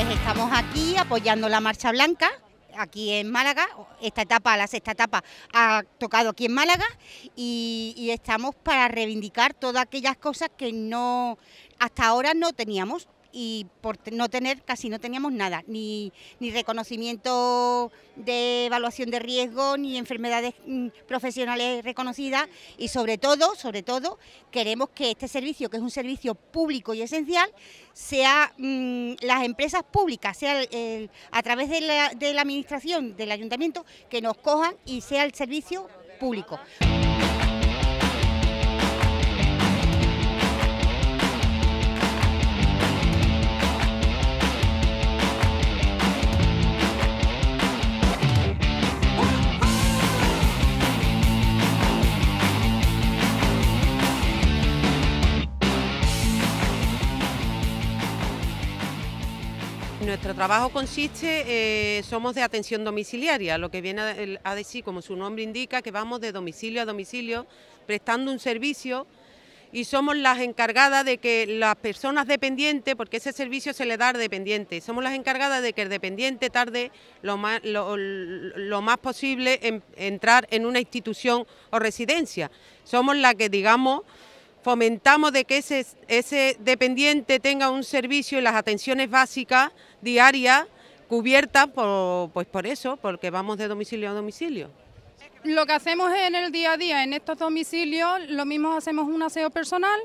Pues estamos aquí apoyando la Marcha Blanca, aquí en Málaga, esta etapa, la sexta etapa, ha tocado aquí en Málaga y, estamos para reivindicar todas aquellas cosas que no hasta ahora no teníamos y por no tener casi no teníamos nada, ni, reconocimiento de evaluación de riesgo, ni enfermedades mm, profesionales reconocidas y sobre todo, sobre todo, queremos que este servicio, que es un servicio público y esencial, sea mm, las empresas públicas, sea a través de la administración, del ayuntamiento, que nos cojan y sea el servicio público. Nuestro trabajo consiste, eh, somos de atención domiciliaria, lo que viene a, decir, como su nombre indica, que vamos de domicilio a domicilio prestando un servicio y somos las encargadas de que las personas dependientes, porque ese servicio se le da al dependiente, somos las encargadas de que el dependiente tarde lo más, lo más posible en entrar en una institución o residencia. Somos las que, digamos, fomentamos de que ese, ese dependiente tenga un servicio y las atenciones básicas diarias cubiertas por, pues por eso, porque vamos de domicilio a domicilio. Lo que hacemos en el día a día en estos domicilios, lo mismo hacemos un aseo personal,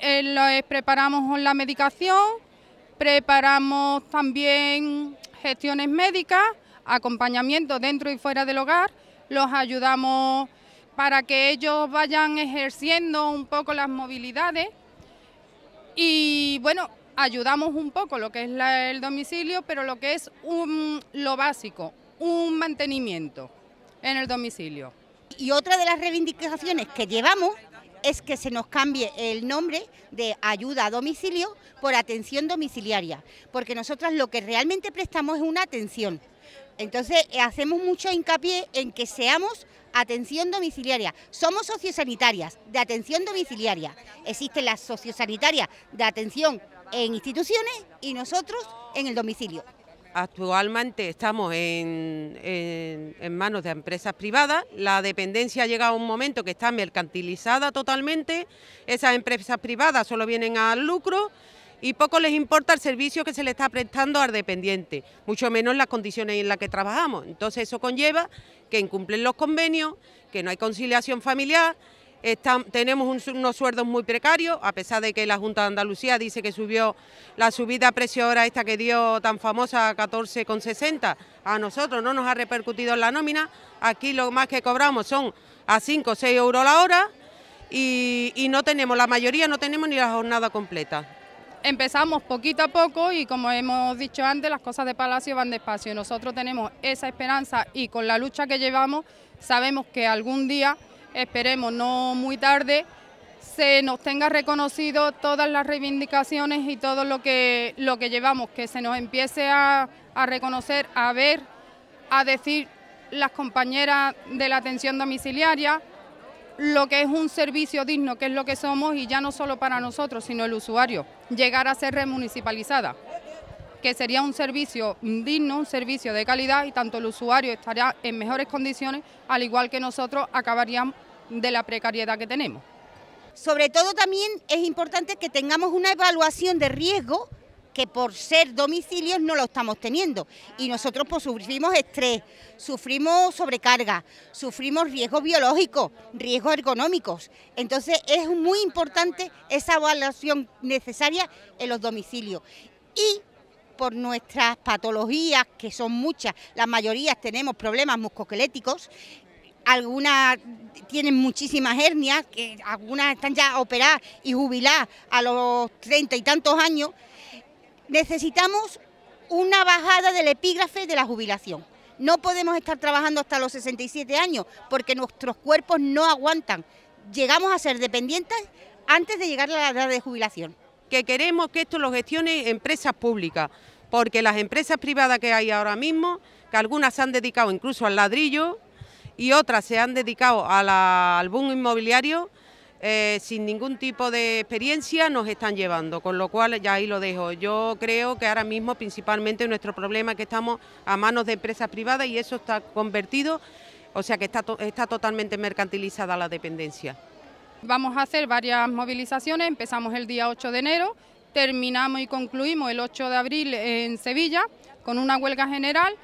eh, preparamos la medicación, preparamos también gestiones médicas, acompañamiento dentro y fuera del hogar, los ayudamos para que ellos vayan ejerciendo un poco las movilidades y bueno, ayudamos un poco lo que es el domicilio, pero lo que es un, lo básico, un mantenimiento en el domicilio. Y otra de las reivindicaciones que llevamos es que se nos cambie el nombre de ayuda a domicilio por atención domiciliaria, porque nosotras lo que realmente prestamos es una atención. Entonces hacemos mucho hincapié en que seamos atención domiciliaria. Somos sociosanitarias de atención domiciliaria. Existen las sociosanitarias de atención en instituciones y nosotros en el domicilio. Actualmente estamos en, manos de empresas privadas, la dependencia ha llegado a un momento que está mercantilizada totalmente, esas empresas privadas solo vienen al lucro y poco les importa el servicio que se le está prestando al dependiente, mucho menos las condiciones en las que trabajamos. Entonces eso conlleva que incumplen los convenios, que no hay conciliación familiar, tenemos unos sueldos muy precarios, a pesar de que la Junta de Andalucía dice que subió la subida a esta que dio tan famosa 14,60, a nosotros no nos ha repercutido en la nómina, aquí lo más que cobramos son a 5 o 6 euros la hora y no tenemos, la mayoría no tenemos ni la jornada completa. Empezamos poquito a poco y como hemos dicho antes, las cosas de Palacio van despacio. Nosotros tenemos esa esperanza y con la lucha que llevamos sabemos que algún día, esperemos no muy tarde, se nos tenga reconocido todas las reivindicaciones y todo lo que, lo que llevamos, que se nos empiece a, a reconocer, a ver, a decir las compañeras de la atención domiciliaria, lo que es un servicio digno, que es lo que somos, y ya no solo para nosotros, sino el usuario, llegar a ser remunicipalizada, que sería un servicio digno, un servicio de calidad, y tanto el usuario estará en mejores condiciones, al igual que nosotros acabaríamos de la precariedad que tenemos. Sobre todo también es importante que tengamos una evaluación de riesgo que por ser domicilios no lo estamos teniendo. Y nosotros pues sufrimos estrés, sufrimos sobrecarga, sufrimos riesgos biológicos, riesgos ergonómicos. Entonces es muy importante esa evaluación necesaria en los domicilios. Y por nuestras patologías, que son muchas, ...las mayorías tenemos problemas muscoqueléticos, algunas tienen muchísimas hernias, que algunas están ya operadas y jubiladas a los treinta y tantos años, necesitamos una bajada del epígrafe de la jubilación. No podemos estar trabajando hasta los 67 años porque nuestros cuerpos no aguantan. Llegamos a ser dependientes antes de llegar a la edad de jubilación. Que queremos que esto lo gestione empresas públicas, porque las empresas privadas que hay ahora mismo, que algunas se han dedicado incluso al ladrillo y otras se han dedicado al boom inmobiliario, eh, sin ningún tipo de experiencia nos están llevando, con lo cual ya ahí lo dejo. Yo creo que ahora mismo principalmente nuestro problema es que estamos a manos de empresas privadas y eso está convertido, o sea que está, está totalmente mercantilizada la dependencia. Vamos a hacer varias movilizaciones, empezamos el día 8 de enero, terminamos y concluimos el 8 de abril en Sevilla con una huelga general.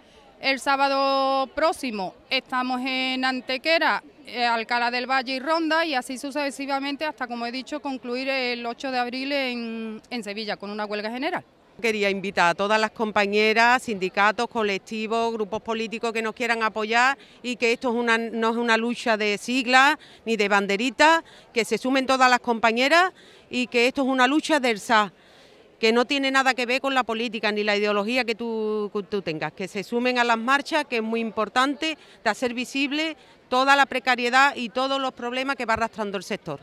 El sábado próximo estamos en Antequera, eh, Alcalá del Valle y Ronda y así sucesivamente hasta, como he dicho, concluir el 8 de abril en, Sevilla con una huelga general. Quería invitar a todas las compañeras, sindicatos, colectivos, grupos políticos que nos quieran apoyar y que esto es una, no es una lucha de siglas ni de banderitas, que se sumen todas las compañeras y que esto es una lucha del SA que no tiene nada que ver con la política ni la ideología que tú, tengas, que se sumen a las marchas, que es muy importante de hacer visible toda la precariedad y todos los problemas que va arrastrando el sector.